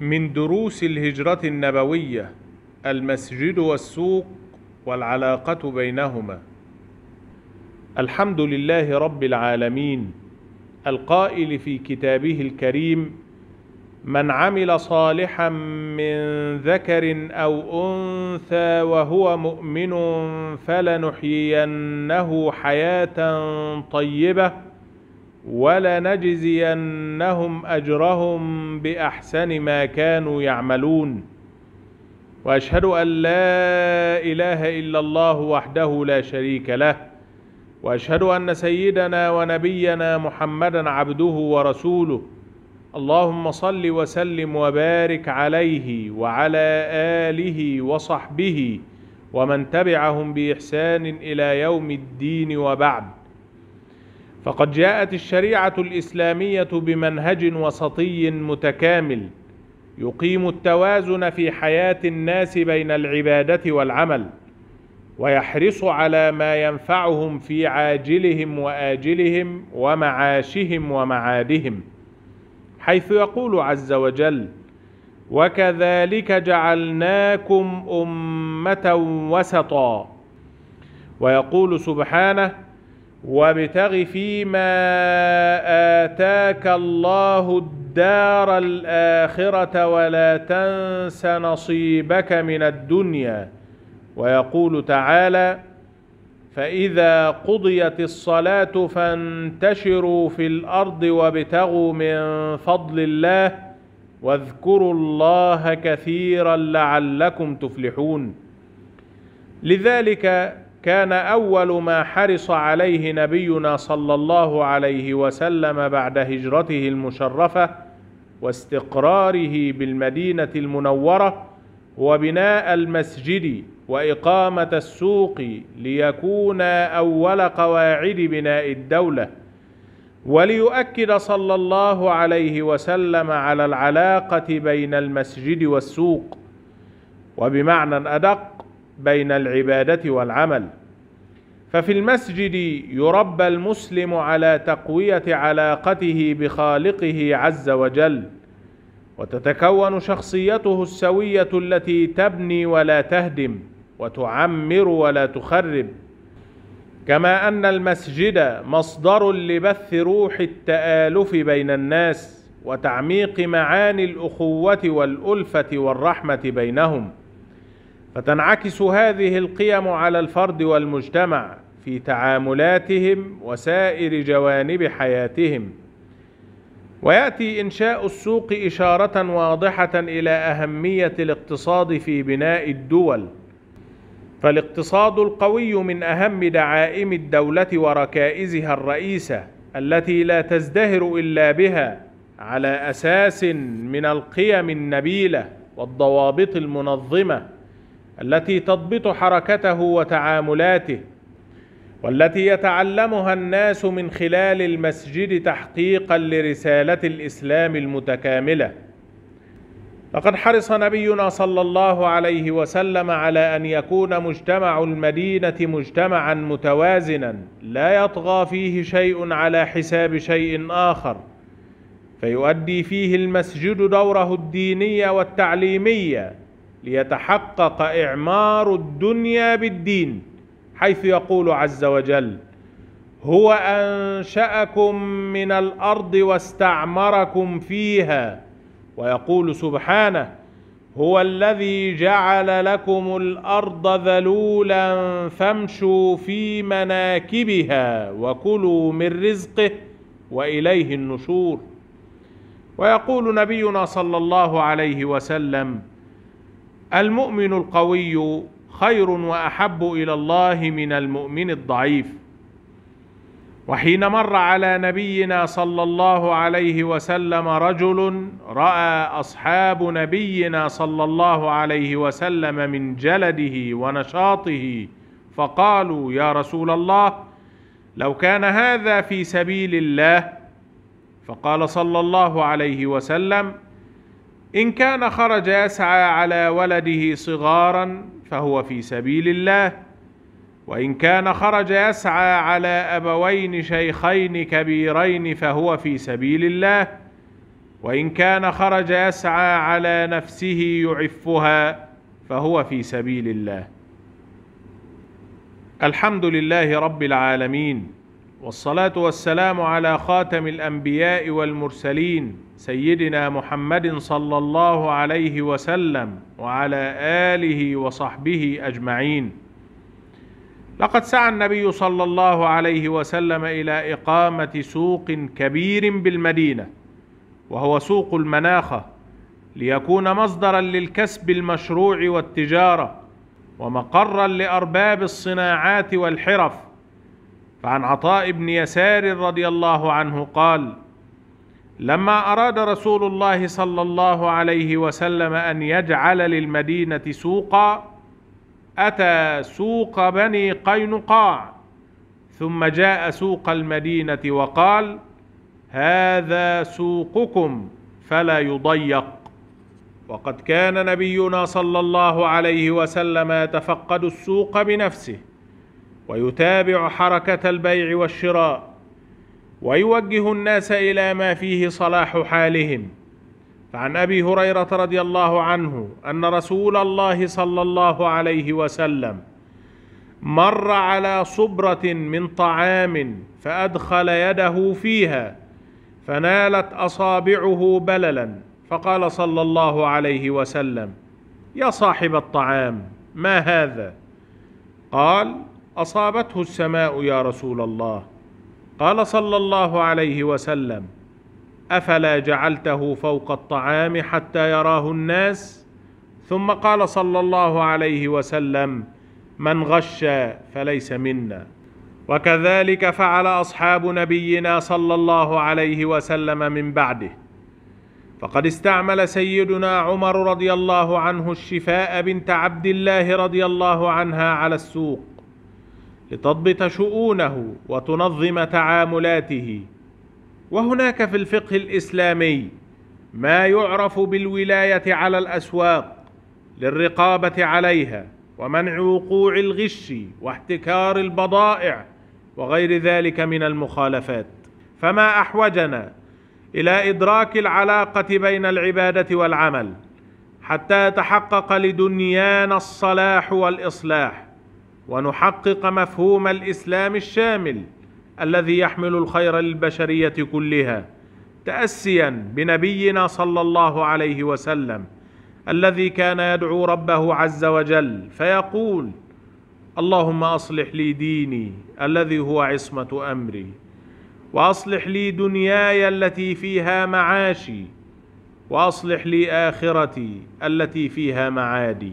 من دروس الهجرة النبوية المسجد والسوق والعلاقة بينهما الحمد لله رب العالمين القائل في كتابه الكريم من عمل صالحا من ذكر أو أنثى وهو مؤمن فلنحيينه حياة طيبة ولنجزينهم أجرهم بأحسن ما كانوا يعملون وأشهد أن لا إله إلا الله وحده لا شريك له وأشهد أن سيدنا ونبينا محمدا عبده ورسوله اللهم صل وسلم وبارك عليه وعلى آله وصحبه ومن تبعهم بإحسان إلى يوم الدين وبعد فقد جاءت الشريعة الإسلامية بمنهج وسطي متكامل يقيم التوازن في حياة الناس بين العبادة والعمل ويحرص على ما ينفعهم في عاجلهم وآجلهم ومعاشهم ومعادهم حيث يقول عز وجل وكذلك جعلناكم أمة وسطا ويقول سبحانه وابتغ فيما آتاك الله الدار الآخرة ولا تنس نصيبك من الدنيا ويقول تعالى فإذا قضيت الصلاة فانتشروا في الأرض وابتغوا من فضل الله واذكروا الله كثيرا لعلكم تفلحون لذلك كان أول ما حرص عليه نبينا صلى الله عليه وسلم بعد هجرته المشرفة واستقراره بالمدينة المنورة وبناء المسجد وإقامة السوق ليكون أول قواعد بناء الدولة وليؤكد صلى الله عليه وسلم على العلاقة بين المسجد والسوق وبمعنى أدق بين العبادة والعمل ففي المسجد يربى المسلم على تقوية علاقته بخالقه عز وجل وتتكون شخصيته السوية التي تبني ولا تهدم وتعمر ولا تخرب كما أن المسجد مصدر لبث روح التآلف بين الناس وتعميق معاني الأخوة والألفة والرحمة بينهم فتنعكس هذه القيم على الفرد والمجتمع في تعاملاتهم وسائر جوانب حياتهم وياتي انشاء السوق اشاره واضحه الى اهميه الاقتصاد في بناء الدول فالاقتصاد القوي من اهم دعائم الدوله وركائزها الرئيسه التي لا تزدهر الا بها على اساس من القيم النبيله والضوابط المنظمه التي تضبط حركته وتعاملاته والتي يتعلمها الناس من خلال المسجد تحقيقا لرساله الاسلام المتكامله لقد حرص نبينا صلى الله عليه وسلم على ان يكون مجتمع المدينه مجتمعا متوازنا لا يطغى فيه شيء على حساب شيء اخر فيؤدي فيه المسجد دوره الديني والتعليمي ليتحقق إعمار الدنيا بالدين حيث يقول عز وجل هو أنشأكم من الأرض واستعمركم فيها ويقول سبحانه هو الذي جعل لكم الأرض ذلولا فامشوا في مناكبها وكلوا من رزقه وإليه النشور ويقول نبينا صلى الله عليه وسلم المؤمن القوي خير واحب الى الله من المؤمن الضعيف وحين مر على نبينا صلى الله عليه وسلم رجل راى اصحاب نبينا صلى الله عليه وسلم من جلده ونشاطه فقالوا يا رسول الله لو كان هذا في سبيل الله فقال صلى الله عليه وسلم إن كان خرج يسعى على ولده صغارا فهو في سبيل الله وإن كان خرج يسعى على أبوين شيخين كبيرين فهو في سبيل الله وإن كان خرج يسعى على نفسه يعفها فهو في سبيل الله الحمد لله رب العالمين والصلاه والسلام على خاتم الانبياء والمرسلين سيدنا محمد صلى الله عليه وسلم وعلى اله وصحبه اجمعين لقد سعى النبي صلى الله عليه وسلم الى اقامه سوق كبير بالمدينه وهو سوق المناخه ليكون مصدرا للكسب المشروع والتجاره ومقرا لارباب الصناعات والحرف فعن عطاء بن يسار رضي الله عنه قال لما اراد رسول الله صلى الله عليه وسلم ان يجعل للمدينه سوقا اتى سوق بني قينقاع ثم جاء سوق المدينه وقال هذا سوقكم فلا يضيق وقد كان نبينا صلى الله عليه وسلم يتفقد السوق بنفسه ويتابع حركة البيع والشراء ويوجه الناس إلى ما فيه صلاح حالهم فعن أبي هريرة رضي الله عنه أن رسول الله صلى الله عليه وسلم مر على صبرة من طعام فأدخل يده فيها فنالت أصابعه بللا فقال صلى الله عليه وسلم يا صاحب الطعام ما هذا قال اصابته السماء يا رسول الله قال صلى الله عليه وسلم افلا جعلته فوق الطعام حتى يراه الناس ثم قال صلى الله عليه وسلم من غش فليس منا وكذلك فعل اصحاب نبينا صلى الله عليه وسلم من بعده فقد استعمل سيدنا عمر رضي الله عنه الشفاء بنت عبد الله رضي الله عنها على السوق لتضبط شؤونه وتنظم تعاملاته وهناك في الفقه الاسلامي ما يعرف بالولايه على الاسواق للرقابه عليها ومنع وقوع الغش واحتكار البضائع وغير ذلك من المخالفات فما احوجنا الى ادراك العلاقه بين العباده والعمل حتى يتحقق لدنيانا الصلاح والاصلاح ونحقق مفهوم الاسلام الشامل الذي يحمل الخير للبشريه كلها تاسيا بنبينا صلى الله عليه وسلم الذي كان يدعو ربه عز وجل فيقول اللهم اصلح لي ديني الذي هو عصمه امري واصلح لي دنياي التي فيها معاشي واصلح لي اخرتي التي فيها معادي